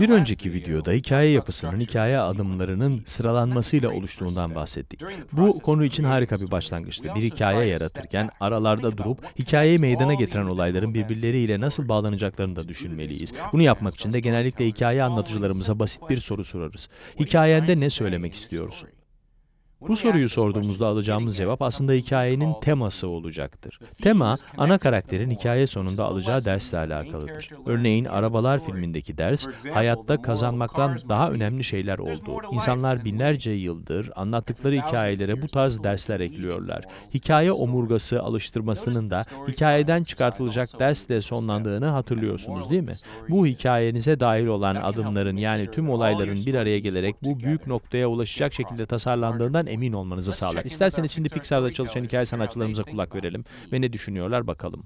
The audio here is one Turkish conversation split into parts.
Bir önceki videoda hikaye yapısının hikaye adımlarının sıralanmasıyla oluştuğundan bahsettik. Bu konu için harika bir başlangıçtı. Bir hikaye yaratırken aralarda durup hikayeyi meydana getiren olayların birbirleriyle nasıl bağlanacaklarını da düşünmeliyiz. Bunu yapmak için de genellikle hikaye anlatıcılarımıza basit bir soru sorarız. Hikayende ne söylemek istiyorsun? Bu soruyu sorduğumuzda alacağımız cevap aslında hikayenin teması olacaktır. Tema, ana karakterin hikaye sonunda alacağı dersle alakalıdır. Örneğin Arabalar filmindeki ders, hayatta kazanmaktan daha önemli şeyler olduğu. İnsanlar binlerce yıldır anlattıkları hikayelere bu tarz dersler ekliyorlar. Hikaye omurgası alıştırmasının da hikayeden çıkartılacak dersle sonlandığını hatırlıyorsunuz değil mi? Bu hikayenize dahil olan adımların yani tüm olayların bir araya gelerek bu büyük noktaya ulaşacak şekilde tasarlandığından emin olmanızı sağlar. İsterseniz şimdi Pixar'da çalışan hikaye sanatçılarımıza kulak verelim ve ne düşünüyorlar bakalım.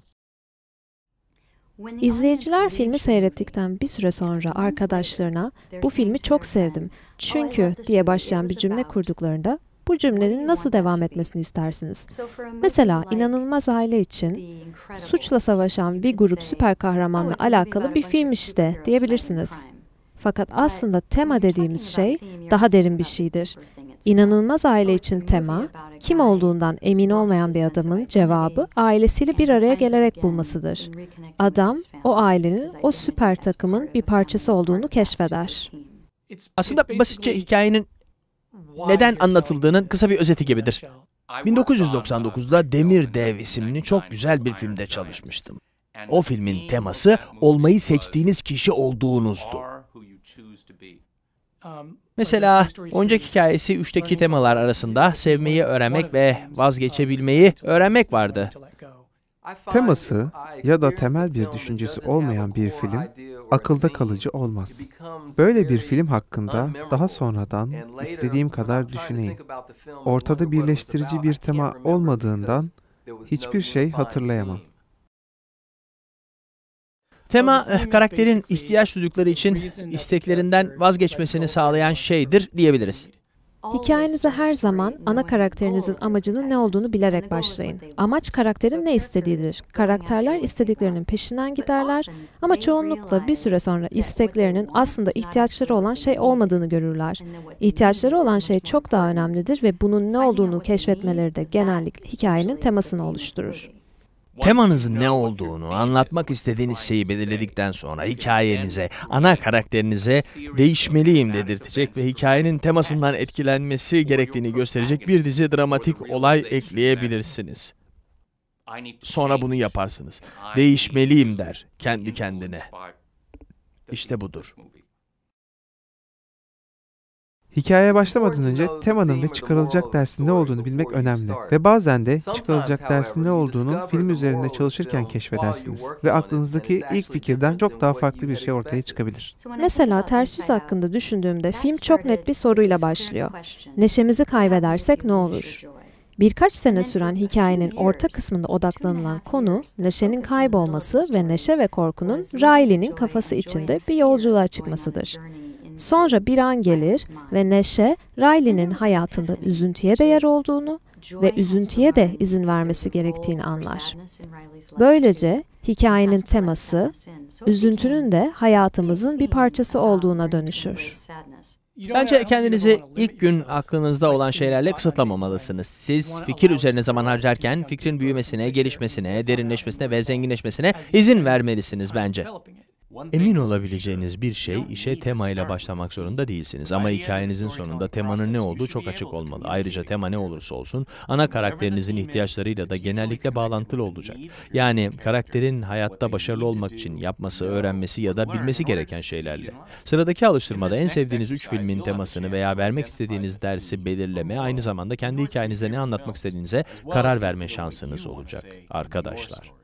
İzleyiciler filmi seyrettikten bir süre sonra arkadaşlarına bu filmi çok sevdim çünkü diye başlayan bir cümle kurduklarında bu cümlenin nasıl devam etmesini istersiniz? Mesela inanılmaz aile için suçla savaşan bir grup süper kahramanla oh, alakalı bir film işte diyebilirsiniz. Fakat aslında tema dediğimiz şey daha derin bir şeydir. İnanılmaz aile için tema, kim olduğundan emin olmayan bir adamın cevabı ailesiyle bir araya gelerek bulmasıdır. Adam, o ailenin, o süper takımın bir parçası olduğunu keşfeder. Aslında basitçe hikayenin neden anlatıldığının kısa bir özeti gibidir. 1999'da Demir Dev isimli çok güzel bir filmde çalışmıştım. O filmin teması olmayı seçtiğiniz kişi olduğunuzdu. Mesela oyuncak hikayesi üçteki temalar arasında sevmeyi öğrenmek ve vazgeçebilmeyi öğrenmek vardı. Teması ya da temel bir düşüncesi olmayan bir film akılda kalıcı olmaz. Böyle bir film hakkında daha sonradan istediğim kadar düşüneyim. Ortada birleştirici bir tema olmadığından hiçbir şey hatırlayamam. Tema eh, karakterin ihtiyaç duydukları için isteklerinden vazgeçmesini sağlayan şeydir diyebiliriz. Hikayenize her zaman ana karakterinizin amacının ne olduğunu bilerek başlayın. Amaç karakterin ne istediğidir. Karakterler istediklerinin peşinden giderler ama çoğunlukla bir süre sonra isteklerinin aslında ihtiyaçları olan şey olmadığını görürler. İhtiyaçları olan şey çok daha önemlidir ve bunun ne olduğunu keşfetmeleri de genellikle hikayenin temasını oluşturur. Temanızın ne olduğunu, anlatmak istediğiniz şeyi belirledikten sonra hikayenize, ana karakterinize değişmeliyim dedirtecek ve hikayenin temasından etkilenmesi gerektiğini gösterecek bir dizi dramatik olay ekleyebilirsiniz. Sonra bunu yaparsınız. Değişmeliyim der kendi kendine. İşte budur. Hikayeye başlamadan önce temanın ve çıkarılacak dersin ne olduğunu bilmek önemli ve bazen de çıkarılacak dersin ne olduğunu film üzerinde çalışırken keşfedersiniz ve aklınızdaki ilk fikirden çok daha farklı bir şey ortaya çıkabilir. Mesela ters yüz hakkında düşündüğümde film çok net bir soruyla başlıyor. Neşemizi kaybedersek ne olur? Birkaç sene süren hikayenin orta kısmında odaklanılan konu, neşenin kaybolması ve neşe ve korkunun Riley'nin kafası içinde bir yolculuğa çıkmasıdır. Sonra bir an gelir ve neşe Riley'nin hayatında üzüntüye de yer olduğunu ve üzüntüye de izin vermesi gerektiğini anlar. Böylece hikayenin teması, üzüntünün de hayatımızın bir parçası olduğuna dönüşür. Bence uh, kendinizi ilk uh, gün aklınızda olan şeylerle kısıtlamamalısınız. Siz fikir üzerine zaman harcarken fikrin büyümesine, gelişmesine, derinleşmesine ve zenginleşmesine izin vermelisiniz bence. Emin olabileceğiniz bir şey, işe temayla başlamak zorunda değilsiniz. Ama hikayenizin sonunda temanın ne olduğu çok açık olmalı. Ayrıca tema ne olursa olsun, ana karakterinizin ihtiyaçlarıyla da genellikle bağlantılı olacak. Yani karakterin hayatta başarılı olmak için yapması, öğrenmesi ya da bilmesi gereken şeylerle. Sıradaki alıştırmada en sevdiğiniz üç filmin temasını veya vermek istediğiniz dersi belirleme, aynı zamanda kendi hikayenize ne anlatmak istediğinize karar verme şansınız olacak. Arkadaşlar.